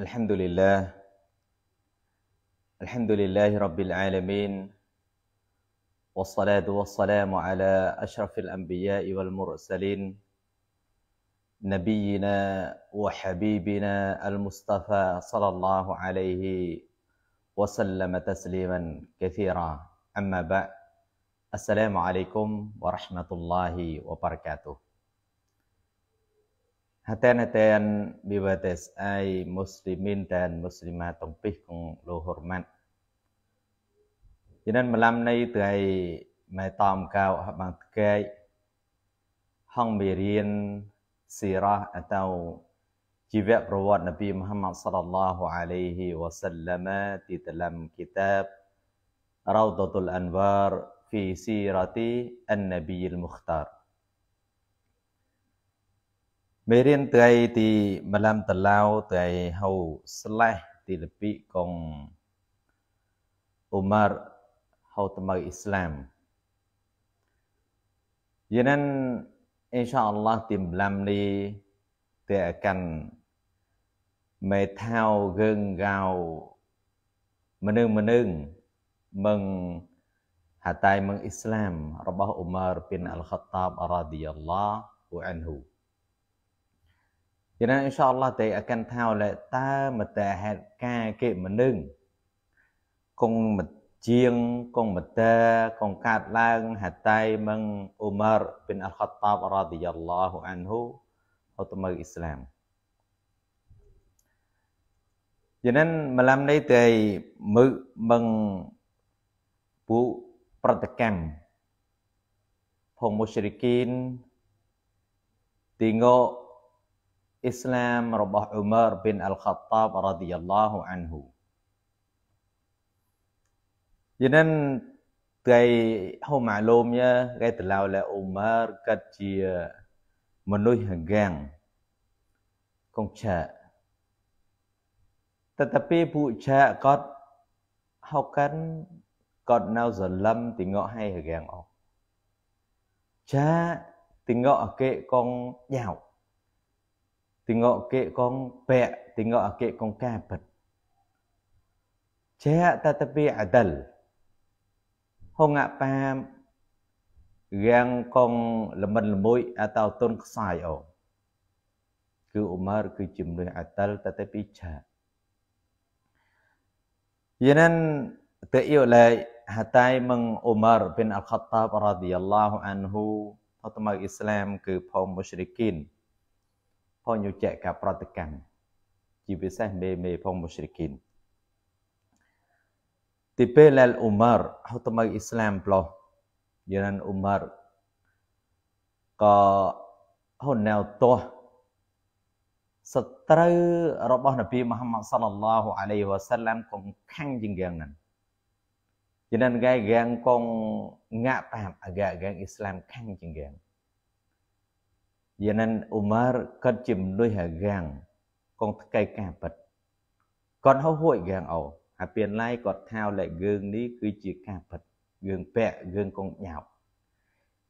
الحمد لله الحمد لله رب العالمين والصلاة والسلام على أشرف الأنبياء والمرسلين نبينا وحبيبنا المصطفى صلى الله عليه وسلم تسليما كثيرا أما بعد السلام عليكم ورحمة الله وبركاته Hatan hatan bivates ai muslimin dan muslimah tumpih kong lo hormat. Jadi malam ni tu ai mai tom kau habang kai hong berian sirah atau jiwa perwad Nabi Muhammad sallallahu alaihi wasallam di dalam kitab Raudatul Anwar fi sirati an-Nabiyil Mukhtar. មេរៀនថ្ងៃទី5តឡៅថ្ងៃហៅស្លេះទី2កងអ៊ូម៉ារហៅតាមអ៊ីស្លាមយេនានអ៊ីនសាអល់ឡោះទី5នេះតើកាន់មេថាវកើងកៅមនុស្សមនុងមឹងហតៃមឹងអ៊ីស្លាម របស់អ៊ូម៉ារប៊ីនអល់ខត្តាបរ៉ាឌីយ៉ាឡោះអ៊ូអានហ៊ូចឹងអ៊ីនសាអល់ឡោះតែកាន់ថាលតើមតហេតុការគេមនឹងគង់មជាងគង់មតើគង់កាត់ឡើងហតៃមឹងអ៊ូម៉ារប៊ីនអល់ខត្តាបរ៉ាឌីយ៉ាឡោះអានហ៊ូហូតមើអ៊ីស្លាមយ៉ាងណាម្លាមនេះតែមើមឹងពួកប្រតិកម្មផងមុស្រីគីនទីងោอิสลามรบอุมารบินอัลขัตตาบรดิยัลลอฮุอันฮู cho nên cái hôm mà lôm nhá cái từ lao là Umar cắt chia mà nuôi hàng gang con chợ tetapi phụ chợ có học cắn còn nào giờ lâm thì ngọ hay hàng gang ọ cha thì ngọ kệ con nhào tengok ke kong pe tengok ke kong kapet Cek tetapi adal Hong apa gang kong lemen lemui atau tun kesai o Cứ Umar cứ jumlah adal tetapi cek Yanan تأيو لا حتى من عمر بن الخطاب رضي الله عنه ផុតមកអ៊ីស្លាមគឺផងមុស្រីគីនផងយុជកប្រតិកម្មជាពិសេសមេមេផងមុស្រីគីនទីពេលអលអ៊ូម៉ារហុតមៃអ៊ីស្លាមប្លោះយានអ៊ូម៉ារក៏ហុនណៅតោះសត្រូវរបស់នប៊ីមហាម៉ាត់សល្លឡោះអាឡៃវ៉ាសាឡាំកំខាំងជាងយ៉ាងហ្នឹងជាងហ្នឹងគេយ៉ាងកងងាក់តាមអាកាកាអ៊ីស្លាមខាំងជាងយ៉ាងយ៉ាងណាអ៊ូម៉ារគាត់ជាមនុស្សហាងកងថ្កៃការពិតគាត់ហោហួយហាងអូអាពៀនឡៃគាត់ថាវលែកយើងនេះគឺជាការពិតយើងពាក់យើងកងញោប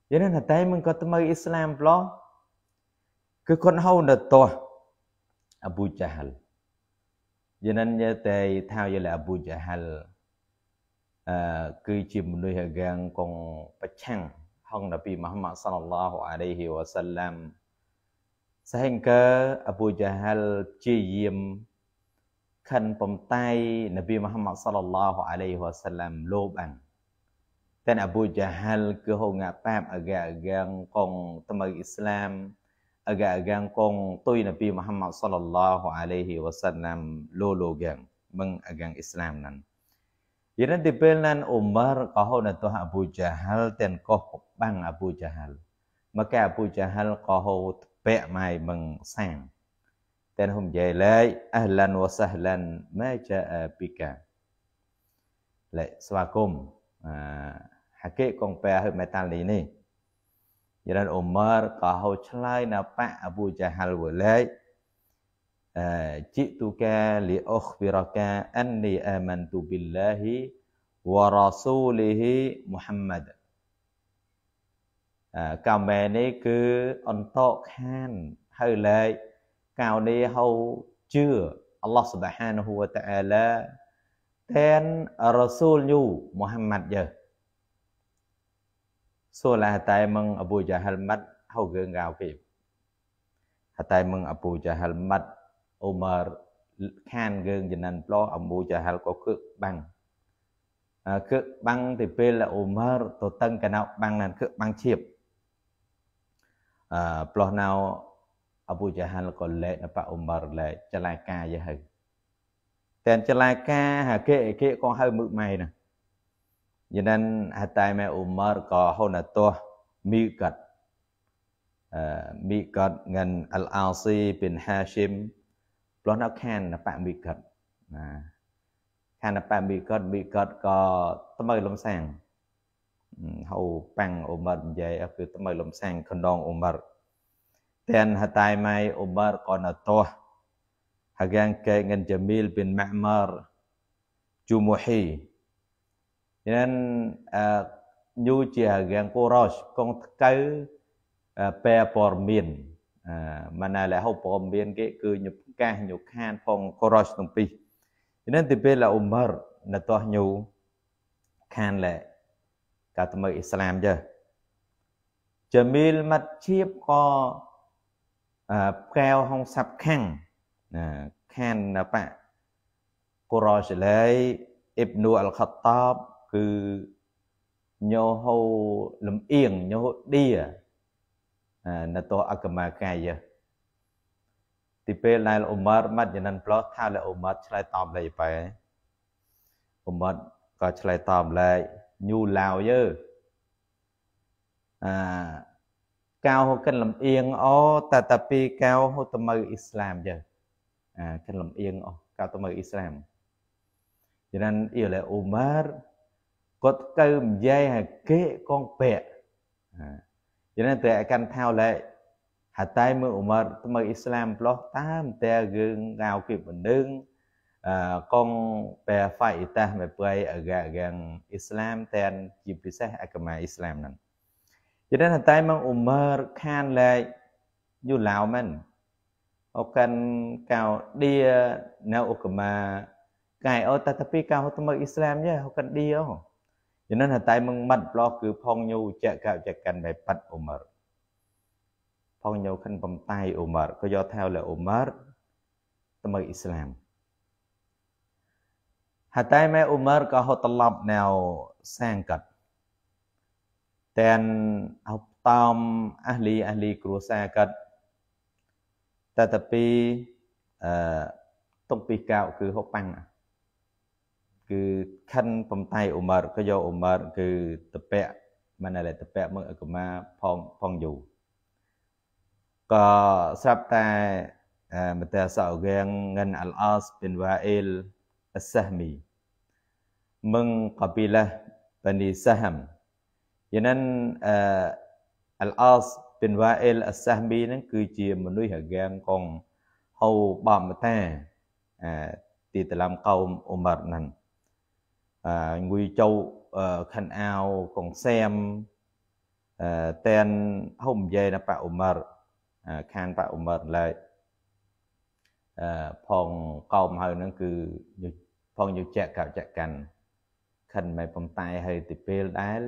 យ៉ាងណាតែមិនគាត់ទៅមើលអ៊ីស្លាមប្លោះគឺគាត់ហៅនៅតោះអប៊ូចាហលយ៉ាងណាយតែថាវយលែអប៊ូចាហលអឺគឺជាមនុស្សហាងកងប្រឆាំងហងដល់ពីមហាម៉ាត់សល្លឡោះអាឡៃហ៊ីវ៉ាសាឡាម Sehingga Abu Jahal ជាយាមខិនបំតៃនប៊ីមូហាម៉ាត់សល្លឡោះអាឡៃហ៊ីវ៉ាសាឡាមលោបអានតែអប៊ូជាហាល់គឺហងាប៉ាបអកាអកាងកងតាមអ៊ីស្លាមអកាអកាងកងទុយនប៊ីមូហាម៉ាត់សល្លឡោះអាឡៃហ៊ីវ៉ាសាឡាមលោលោកាងមឹងអកាងអ៊ីស្លាមណានយានទីពេលណានអ៊ុមារកោហនតោះអប៊ូជាហាល់ទាំងកោះបាំងអប៊ូជាហាល់មកកែអប៊ូជាហាល់កោហ Pemain mengsang. Dan hum jailai ahlan wa sahlan ma ja'a bika. Lệ swa kum. Hakik kong pe hư mẹ tan lì ni. Yaran Umar có hầu chlai na pa Abu Jahal wa lai. Jituka li ukhbiraka anni amantu billahi wa rasulihi Muhammad. កមែនេះគឺអន្តោខានហើយលែកកៅនេះហៅជឿអល់ឡោះសុបហានហ៊ូវតាអាឡាតែនរ៉ាស៊ូលញូមូហាន់ម៉ាត់យើសូឡាតែមឹងអប៊ូយ៉ាហលម៉ាត់ហៅកើងកៅពីតែមឹងអប៊ូយ៉ាហលម៉ាត់អ៊ូម៉ារខានកើងចំណានប្លោអប៊ូយ៉ាហលក៏គឹកបាំងគឺបាំងទៅពេលអ៊ូម៉ារទៅតឹងកណៅបាំងណានគឺបាំងឈៀបផ្លោះណៅអពុជហានក៏លេណបអ៊ុំបរលេចលាកាយហៅតែចលាកាហកេកេក៏ហៅមឹកម៉ៃណាយ៉ាងណាហតៃម៉ែអ៊ុមរក៏ហុនតោះមីកាត់មីកាត់ងានអលអាស៊ីប៊ីនហាស៊ីមផ្លោះណៅខានណបមីកាត់ណាខានណបមីកាត់មីកាត់ក៏ត្មើលំសាំងហៅប៉ាំងអ៊ុមរនិយាយគឺថ្មីលំសាំងខណ្ដងអ៊ុមរតានហតៃម៉ៃអ៊ុមរកនតោះហាកាងកែងិនជាមីលប៊ីនម៉ាហ្មរជូមូហ៊ីយ៉ាងអញូជាហាកាងកូរ៉ូសកងថ្កៅបែព័រមានម៉ាណាលហៅព័រមានគេគឺញុកាសញុខានផងកូរ៉ូសទាំងពីរយ៉ាងទីពេលអ៊ុមរណតោះញូខានឡែតែទៅមើលអ៊ីស្លាមយើជាមីលមាត់ឈៀបក៏ផ្កែវហុងសាប់ខាំងណាខានបៈកូរ៉ូសេឡៃអ៊ីបនូអលខតតាបគឺញោហូលំអៀងញោឌីណតោអកមាកាយទីពេលដែលអ៊ុម៉ារម៉ាត់យានិនប្លោះថាលោកអ៊ុម៉ារឆ្លើយតបលេបែអ៊ុម៉ារក៏ឆ្លើយតបលេ nhù lào dơ à cao hô cân lầm yên ô ta ta pi cao hô tâm mơ Islam dơ à cân lầm yên ô cao tâm mơ Islam cho nên yêu là Umar có câu dây hà kế con bẹ à. cho nên tệ căn thao lệ hà tay mơ Umar tâm mơ Islam lo tám tè gương gào kịp mình đứng កងពេលហ្វៃតាស់មកប្រៃអកាកាងអ៊ីស្លាមតែនជាពិសេសអកមាអ៊ីស្លាមហ្នឹងយល់ថាតែមកអ៊ុមឺរខានឡែកយូឡាវមិនអូកាន់កៅឌីណៅអកមាកាយអូតតាពីកៅហត់មកអ៊ីស្លាមយ៉ាអូកាន់ឌីអូយល់ថាតែមកមាត់ប្លោះគឺ ផងញូចកៅចកាន់បែបប៉ាត់អ៊ុមឺរផងញូខិនបំតៃអ៊ុមឺរក៏យកថៅលើអ៊ុមឺរទៅមកអ៊ីស្លាម Hatta mai Umar ka ho talab nao sangkat. Dan học tam ahli ahli krusa kat. Tetapi tung pi kau ke ho pang. គឺខិនបំតៃអ៊ុមរក៏យកអ៊ុមរគឺតពាក់មិនដែលតពាក់មើលអកមាផងផងយូក៏ស្រាប់តែមតាសោហ្គាងងិនអលអសប៊ីនវ៉ាអ៊ីល As-Sahmi mengkabilah Bani Saham. Yanan uh, Al-As bin Wa'il As-Sahmi ហ្នឹងគឺជាមនុស្សហកាងកងហៅបំតាទីតឡំកោមអ៊ុមរហ្នឹងអង្គុយចៅខាន់អាវកងសែមតែនហុំនិយាយណាប៉អ៊ុមរខានប៉អ៊ុមរឡើយផងកោមហើយនឹងគឺផងយុជៈកោចកាន់ខិនមិនបំតែហើយទីពេលដែល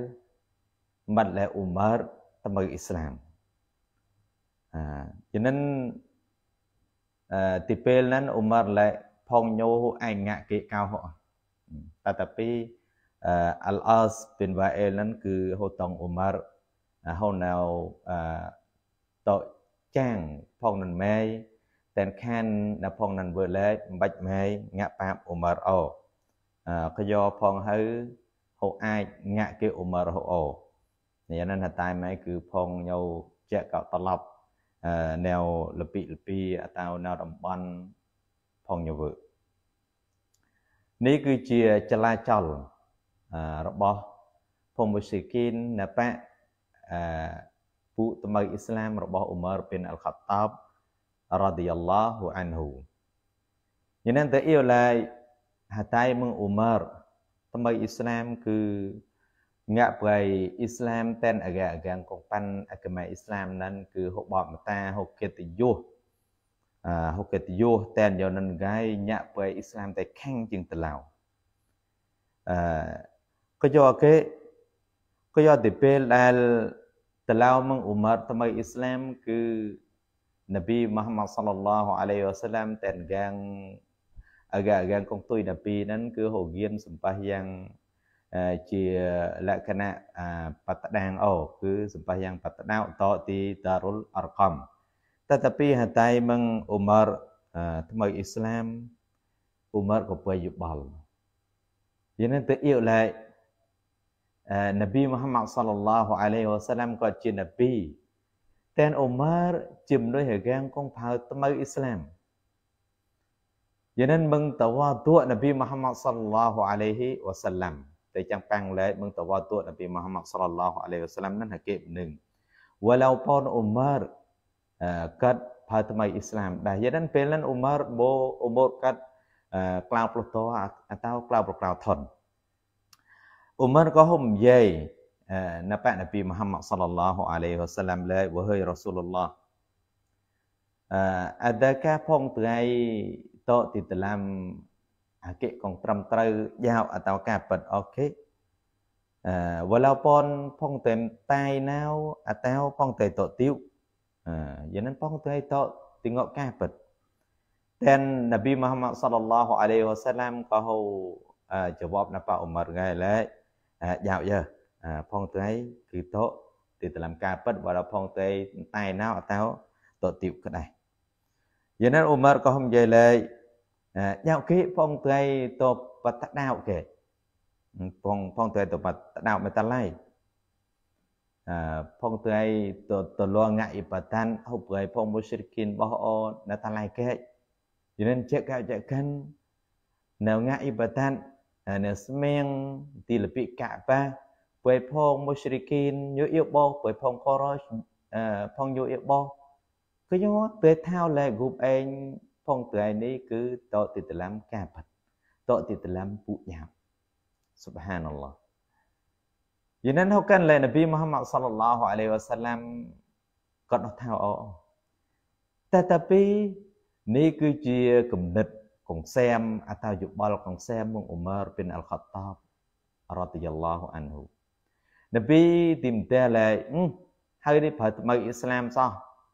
មាត់លែអ៊ូម៉ារទៅមើអ៊ីស្លាមអឺជំនិនអឺទីពេលហ្នឹងអ៊ូម៉ារលែផងញោឯងងាក់គេកោហោះតែតាពីអឺអលអសបិនវ៉ាអែលហ្នឹងគឺហូតងអ៊ូម៉ារហូណៅអឺតចាងផងនម៉ែតែនខានណផងណានវើលែកមិនបាច់ម៉ែងាក់ប៉ាបអ៊ុមរអូកយោផងហៅហូអាចងាក់គេអ៊ុមរអូនេះអានតែម៉ែគឺផងញោជាកតឡប់แนวលពិលពីអតៅណៅតំបន់ផងញវើនេះគឺជាចលាចលរបស់ភូមិស៊ីគីនណបៈពូតមៅអ៊ីស្លាមរបស់អ៊ុមរ bin អល់ខាត់តាប់ radhiyallahu anhu. Jenengan ta iolai hatai meng Umar tembai Islam ke ngạ bày Islam tên ở gà gàng con pan ở cái Islam nên cứ hộ bọn ta hộ kia tự vô à, hộ kia tự vô tên vào nên gai nhạ bày Islam tại khăn chừng tự lào à, có do cái có do thì bê là tự lào mang Umar tâm Islam cứ Nabi Muhammad sallallahu alaihi wasallam tenggang agak-agak កងទុយដល់ពីហ្នឹងគឺហូរៀនសម្បាសយ៉ាងជាលក្ខណៈបតដាងអូគឺសម្បាសយ៉ាងបតដោតទីតារុលអរកំតតពីហតៃមឹងអ៊ុមរថ្មីអ៊ីស្លាមអ៊ុមរក៏ពើយបល់យ៉ាងនេះទៅអ៊ីវឡៃនប៊ីមូហាម៉ាត់សល្លឡោះអាឡៃវ៉ាសាឡាមក៏ជានប៊ី Tên Omar chìm đôi hệ gang con phao tâm Islam. Vậy nên mừng tàu hoa tuệ Nabi Muhammad sallallahu alaihi wa sallam. Tại chẳng bằng lệ mừng tàu hoa tuệ Nabi Muhammad sallallahu alaihi wa sallam nên hệ kịp nừng. Walau pon Omar cất phao tâm Islam. Đã vậy nên bên lên Omar bố Omar cất cloud pluto atau cloud cloud thon. Omar có hôm dây Napa Nabi Muhammad sallallahu alaihi wasallam lai wahai Rasulullah. Adakah pong tungai tok di dalam akik kong tram trau yao atau kapat okey. Walaupun pong tem tai nao atau pong tai tok tiu. Jadi pong tungai tok tengok kapat. Dan Nabi Muhammad sallallahu alaihi wasallam kau jawab napa Umar ngai lai. Dạo giờ ផងទៅគឺតោទីតលំការពិតបើដល់ផងទៅតែណៅអតោតតិវក្ដេះយានអ៊ុមារក៏ហំយាយលេញ៉ៅគេផងទៅតបតដៅគេផងផងទៅតបតដៅមេតឡៃផងទៅទៅតលងអ៊ីបតានហុបឲ្យផងមុស្រីគីនបោះអូនតឡៃគេយានចេកកចកាននៅងអ៊ីបតាននៅស្មៀងទីលពិកបាពេលផងមុស្រីគីនយោអ៊ីបោពេលផងកោរ៉ូផងយោអ៊ីបោគឺយោពេលថៅលែគ្រុបអេងផងត្រៃនេះគឺតតិតឡាំកាបាត់តតិតឡាំពុញាប់ subhanallah យ៉ាងណាហូកានលែនប៊ីមហាម៉ាត់សល្លឡោះអាឡៃវ៉ាសាឡាំគាត់នោះថៅអោតែតាពីនេះគឺជាគំនិតកងសែមអតាយុបល់កងសែមមុងអ៊ុមរ bin al-Khattab radhiyallahu anhu នប៊ីទីមតេឡែហើយនេះប្រើត្មៅអ៊ីស្លាមសោះ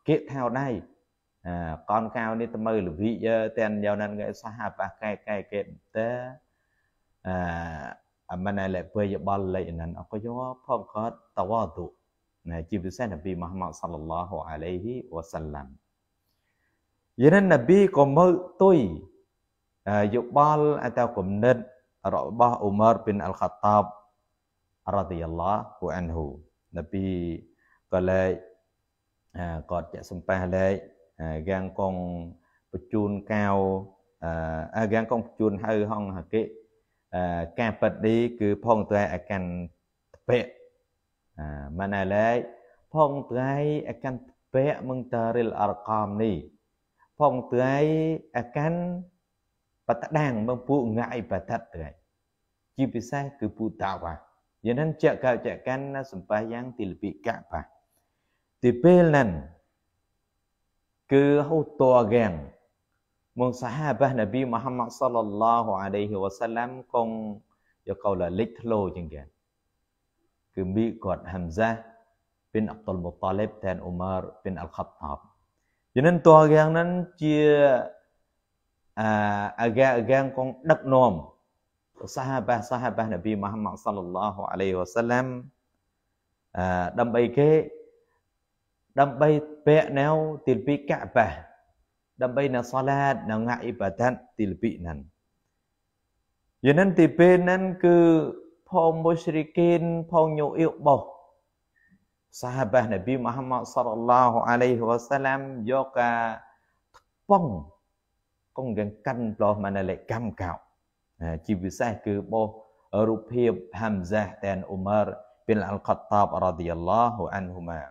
គេថៅដៃអាកនកៅនេះត្មៅលវិយតែនយ៉ាងនឹងសាហាបះកែកែគេតេអាអមណែលែពេលយបល់លេនឹងអកយោផងគាត់តវ៉ាទុណាជាពិសេសនប៊ីមហម៉ាត់សល្លឡោះអាឡៃហ៊ីវ៉ាសាឡាំយាននប៊ីក៏មើលទុយយោបល់អតគំនិតរបស់អ៊ុមរ bin al-Khattab រ៉ាឌីយ៉ាឡោះហ៊ូអានហ៊ូនប៊ីក៏លែកគាត់ចាក់សំប៉ះលែកហ្គាងកងបញ្ជូនកៅអឺហ្គាងកងបញ្ជូនហៅហងហកិការប៉ិតនេះគឺផងតែអកាន់តពៈម៉ាណាលែកផងតែអកាន់តពៈមងតារិលអរកាមនេះផងតែអកាន់បតដាងមងពួកងាយបតតត្រៃជាពិសេសគឺពូតាវ៉ាយ៉ាងចកចកាន់សម្បាយ៉ាងទីលពិកៈបាទីពេលនឹងគឺហូតរកាំងមកសាហាបានប៊ីមហាម៉ាត់សលឡោះអាឡៃហ៊ីវ៉ាសាឡាំគង់យកកលលិចធ្លោជាងគេគឺមីគាត់ហាំហ្សាប៊ីនអាប់ដុលមូតាលីបតានអ៊ូម៉ារប៊ីនអលខាប់តាប់យ៉ាងនឹងតរកាំងនឹងជាអាអាកាកាំងគង់ដឹកនាំ sahabat-sahabat Nabi Muhammad sallallahu alaihi wasallam ah, dambai ke dambai pe nau tilpi Kaabah dambai na salat na ng ibadat tilpi nan ya nan ti pe nan ke phom musyrikin phom yu ibo sahabat Nabi Muhammad sallallahu alaihi wasallam yo ka pong kong gan kan plo manale kam kao ជាពិសេសគឺបោះរូបភាពហាំហ្សាតានអ៊ូម៉ារប៊ីនអល់កត្តាបរ៉ាឌីយ៉ាឡោះអានហ៊ូម៉ា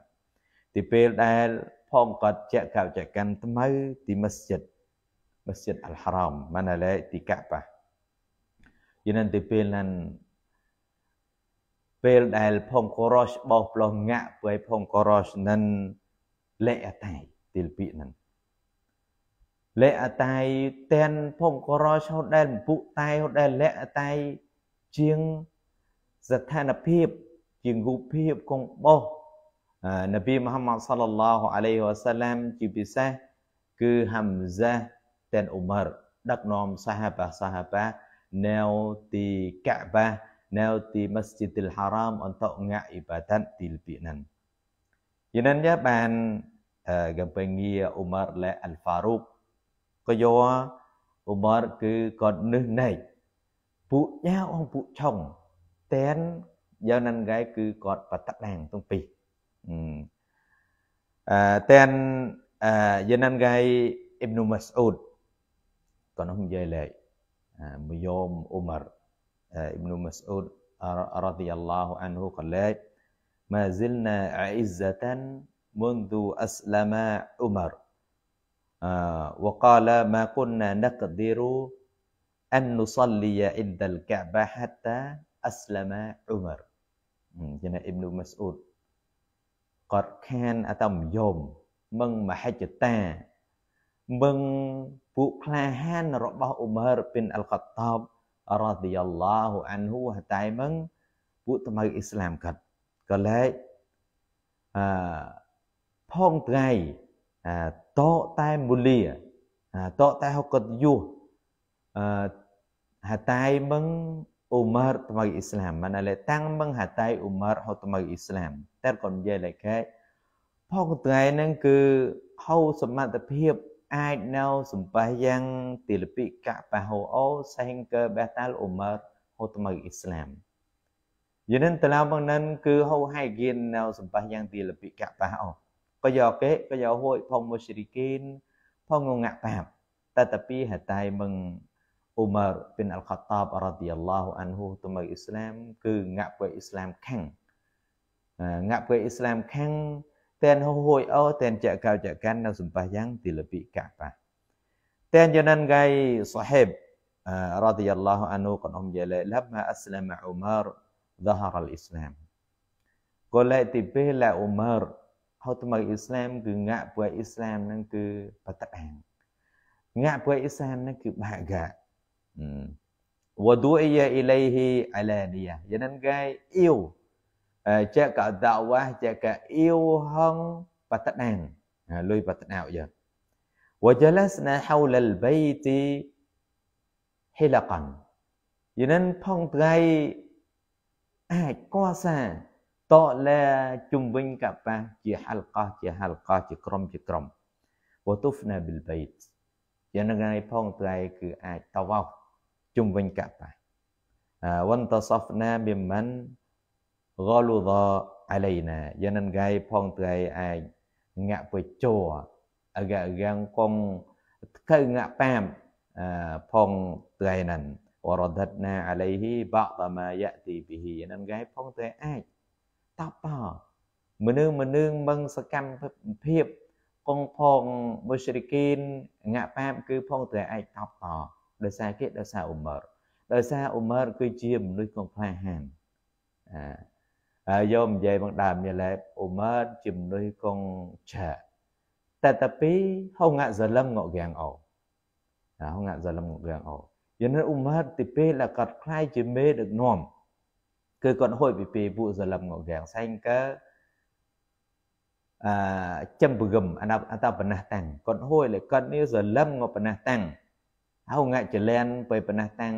ទីពេលដែលផងគាត់ជាកោចកម្មថ្មៅទីមស្ជីតមស្ជីតអល់ហារ៉ាមម៉ាណាឡេទីកាបាយានទីពេលនឹងពេលដែល ផងកូរ៉ូសបោះផ្លោះងាក់ពេលផងកូរ៉ូសនឹងលេអតៃទីលពីនឹងเละตายเตนพงกรอชดเดนปุตายไดนเละตายเชียงสถานพิบจึงกุพิบคงบ่นบีมุฮัมมัดสัลลัลลอฮุอะลัยฮิวะสัลลัมจงบิเซคือฮัมซะเตนอุมารดักนอมซาฮาบะซาฮบะแนวตีกะบะแนวตีมัสยิดลฮารามอันตอกงะอิบาดันติลบีนั้นยินันียเป็นกัมเปงียอุมารและอัลฟารุกក៏យកឧបរគឺគាត់នឹះណែកពួកញ៉ាអងពួកឆុងតែនយ៉ាងណាគេគឺគាត់បតដាងទាំងពីរអឺតែនអឺយ៉ាងណាគេអ៊ីបនុម៉ាស្អ៊ូដក៏នោះនិយាយលេខមួយយមអ៊ុមរអ៊ីបនុម៉ាស្អ៊ូដរ៉ាឌីយ៉ាឡោះអានហ៊ូក៏លេខ ما زلنا عزة منذ أسلم عمر وقال ما كنا نقدر أن نصلي عند الكعبة حتى أسلم عمر ជាអ៊ីមនូម៉ាស៊ូតគាត់ខានអតាមយមមឹងមហិច្ឆតាមឹងពួកក្លាហានរបស់អ៊ុមឺរពីនអល់កាតាបរ៉ាឌីយ៉ាឡោះអានហ៊ូតែមឹងពួកថ្មៅអ៊ីស្លាមគាត់ក៏លែកអឺផងថ្ងៃតតែមូលាតតែហកតយុហតាយមឹងអ៊ូម៉ារថ្មីអ៊ីស្លាមមិនឡេតាំងមឹងហតាយអ៊ូម៉ារហថ្មីអ៊ីស្លាមតែក៏និយាយឡេកែផងថ្ងៃហ្នឹងគឺហៅសមត្ថភាពអាចនៅសម្បាយ៉ាងទីលពិកបហូអូសេងកើបេតាលអ៊ូម៉ារហថ្មីអ៊ីស្លាមយានិនតឡាមកនឹងគឺហៅហៃគៀននៅសម្បាយ៉ាងទីលពិកបហូអូ Penyokek, penyohoi, pemusyrikin, pengungak Tetapi hatai meng Umar bin Al-Khattab radhiyallahu anhu tumai Islam ke ngak pe Islam khang. Ngak pe Islam khang tên hôi ô tên chạy cao chạy can nào sumpa yang ti lebih Ka'bah. Tên jonan gai sahib radhiyallahu anhu kon om jale lamma aslama Umar ظهر الإسلام. Kolai tipe la Umar ហូតមកអ៊ីស្លាមគឺងាក់ពួកអ៊ីស្លាមហ្នឹងគឺបតាំងងាក់ពួកអ៊ីស្លាមហ្នឹងគឺបាហ្កាវឌូអ៊ីយ៉ាអ៊ីឡៃហ៊ីអាឡានីយ៉ាយ៉ាងហ្នឹងគេអ៊ីវចែកកដាវ៉ាចែកកអ៊ីវហងបតាំងលុយបតាំងយ៉ា وجلسنا حول البيت حلقا យ៉ាងហ្នឹងផងថ្ងៃអាចកសាតឡាជំវិញកបាសជាហលកោះជាហលកោះជាក្រុមជាក្រុមវតុហ្វណាប៊ីលបៃតយ៉ាងណាផងត្រៃគឺអាចតវ៉ោជំវិញកបាសវន្តសហ្វណាប៊ីមិនហ្គលូដអាឡៃណាយ៉ាងណាផងត្រៃអាចងាក់ពជោអកាយ៉ាងកងកៅងាក់ប៉ាមផងត្រៃហ្នឹង ورددنا عليه بعض ما يأتي به យ៉ាងណាផងត្រៃអាចតបបោមនុស្សមនុស្សមឹងសកម្មភាពកងផងមូស្រីគីនងាក់ប៉ាបគឺផងតែឯកតបបោដោយសារគេដោយសារអ៊ុមរដោយសារអ៊ុមរគឺជាមនុស្សកងក្លាហានអឺហើយយកនិយាយបងដើមនេះឡែអ៊ុមរជាមនុស្សកងឆាតែតពីហងអាសលឹមងកៀងអូហងអាសលឹមងកៀងអូយ៉ាងនេះអ៊ុមរទីពេលកាត់ខ្លាយជាមេដឹកនាំគឺគាត់ហួចពីពីពួកសលឹមងវាងសែងកើអឺចំពរំអណអតបណះតាំងគាត់ហួយលេគាត់នេះសលឹមងបណះតាំងហៅងាក់ចលានពេលបណះតាំង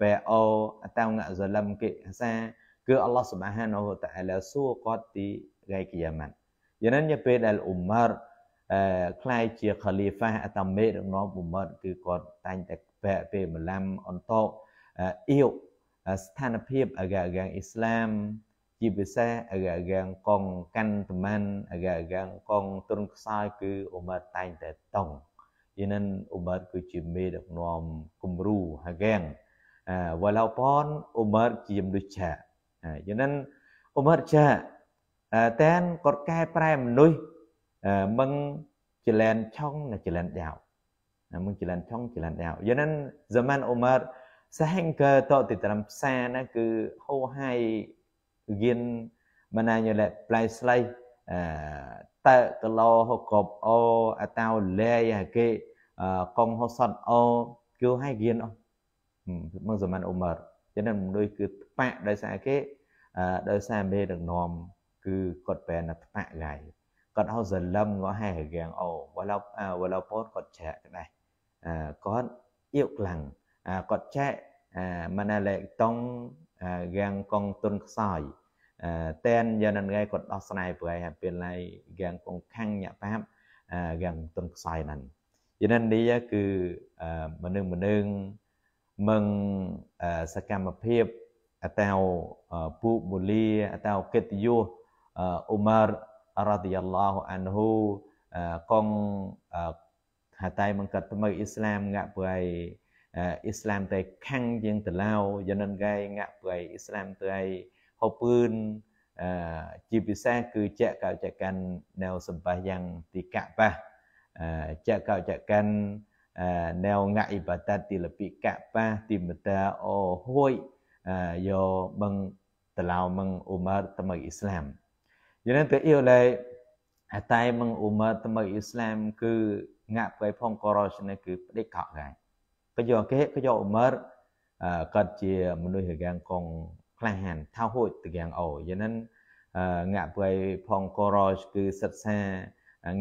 ពេលអូអតងាក់សលឹមគេសាគឺអល់ឡោះស៊ុបហានូតាឡាសួរគាត់ទីថ្ងៃគីយ៉ាម៉ាត់យ៉ាងណានេះពេលដែលអ៊ុមារអឺខ្លាយជាខាលីហ្វាអតាមេដឹកនាំអ៊ុមារគឺគាត់តែងតែពេលពេលម្លាំអន្តោអ៊ីវស្ថានភាពអាកាកាងអ៊ីស្លាមជាពិសេសអាកាកាងកងកាន់តមានអាកាកាងកងទ្រង់ខ្សោយគឺអ៊ុម៉ាត់តែងតែតង់យានិនអ៊ុម៉ាត់គឺជាមេដឹកនាំគំរូហាកាងវឡៅប៉នអ៊ុម៉ាត់ជាមនុស្សឆាយានិនអ៊ុម៉ាត់ឆាតែនគាត់កែប្រែមនុស្សមិនចលែនឆុងនិងចលែនដាវមិនចលែនឆុងចលែនដាវយានិន zaman អ៊ុម៉ាត់ Sahanger តទៅតាមផ្សារណាគឺហូហៃគៀនមណាញលប្លៃស្លៃអតើកឡោហកបអអតោលែហគេកងហសតអគឺហៃគៀនអស់មើលសម័នអ៊ុមរចឹងមនុស្សគឺថ្បាក់ដោយសារគេដោយសារមេដឹកនាំគឺគាត់ប្រែណាថ្បាក់ឡាយគាត់ហៅសលឹមគាត់ហែរកាងអូវឡោវឡោពតគាត់ច្រាក់ដែរគាត់អៀវខ្លាំងគាត់ចែកម៉ាណែលេតងយ៉ាងកងទុនខ្សោយតែនយ៉ាងណងៃគាត់ដោះស្នាយប្រៃហើយពេលឡៃយ៉ាងកងខាំងញ៉ាក់ប៉ាប់យ៉ាងទុនខ្សោយហ្នឹងយ៉ាងណនេះគឺមនុស្សម្នឹងមិនសកម្មភាពអតៅពូមូលីអតៅកិត្តិយសអ៊ុមាររ៉ាឌីយ៉ាឡោះអានហ៊ូកងហតៃមកកាត់ថ្មីអ៊ីស្លាមងាក់ប្រៃអ៊ីស្លាមតែខាងជាងតឡៅយ៉ាងនឹងគេងាក់ព្រៃអ៊ីស្លាមតែហូបឿនអឺជាពិសេសគឺជាកោចកាន់នៅសម្បាយ៉ាងទីកបះអឺជាកោចកាន់អឺនៅងាក់អ៊ីបាតាទីលពីកបះទីមតាអូហួយអឺយកបឹងតឡៅមឹងអ៊ូម៉ាតមកអ៊ីស្លាមយ៉ាងនឹងទៅអ៊ីឡៃតែមឹងអ៊ូម៉ាតមកអ៊ីស្លាម គឺងាក់ព្រៃផងក៏រស់នេះគឺផ្ដេកកកដែរក៏យកគេក៏យកអ៊ុមរគាត់ជាមនុស្សរកាំងកងក្លាហានថាហូចតកាំងអូយ៉ាងហ្នឹងងាក់ព្រៃផងកូរ៉ូគឺសិក្សា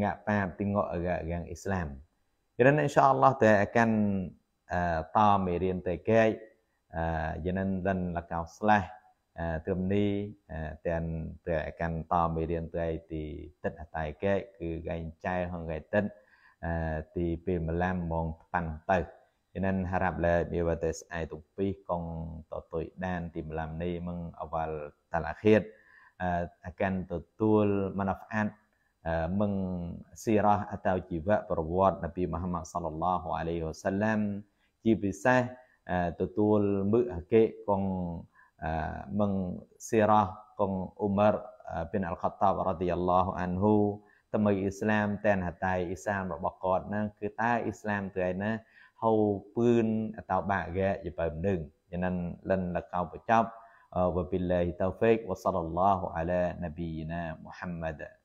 ngạ pa tingok agak yang Islam. Jadi insyaallah ta akan ta merian ta kai janan dan lakau slah tum ni dan ta akan ta merian ta ti tet atai kai គឺ gain chai hong gai tet ti pe 15ម៉ោងប៉ាន់ទៅ cho nên harap le biwa tes ai tung pi kong to tui dan tim lam ni meng awal tal akhir akan tutul manfaat meng sirah atau jiwa perwat Nabi Muhammad sallallahu alaihi wasallam chi pisah tutul mu ake kong meng sirah kong Umar bin Al-Khattab radhiyallahu anhu តើមកអ៊ីស្លាមតែនហតៃអ៊ីស្លាមរបស់គាត់ហ្នឹងគឺតើអ៊ីស្លាមទៅឯណា hầu ពឿនតោបាកែយបើមនឹងយ៉ាងนั้นលិនលកោបចប់វបិលឡាហ៊ីតោហ្វិកវសល្លឡោះអាឡានប៊ីណាមូហាំម៉ាត់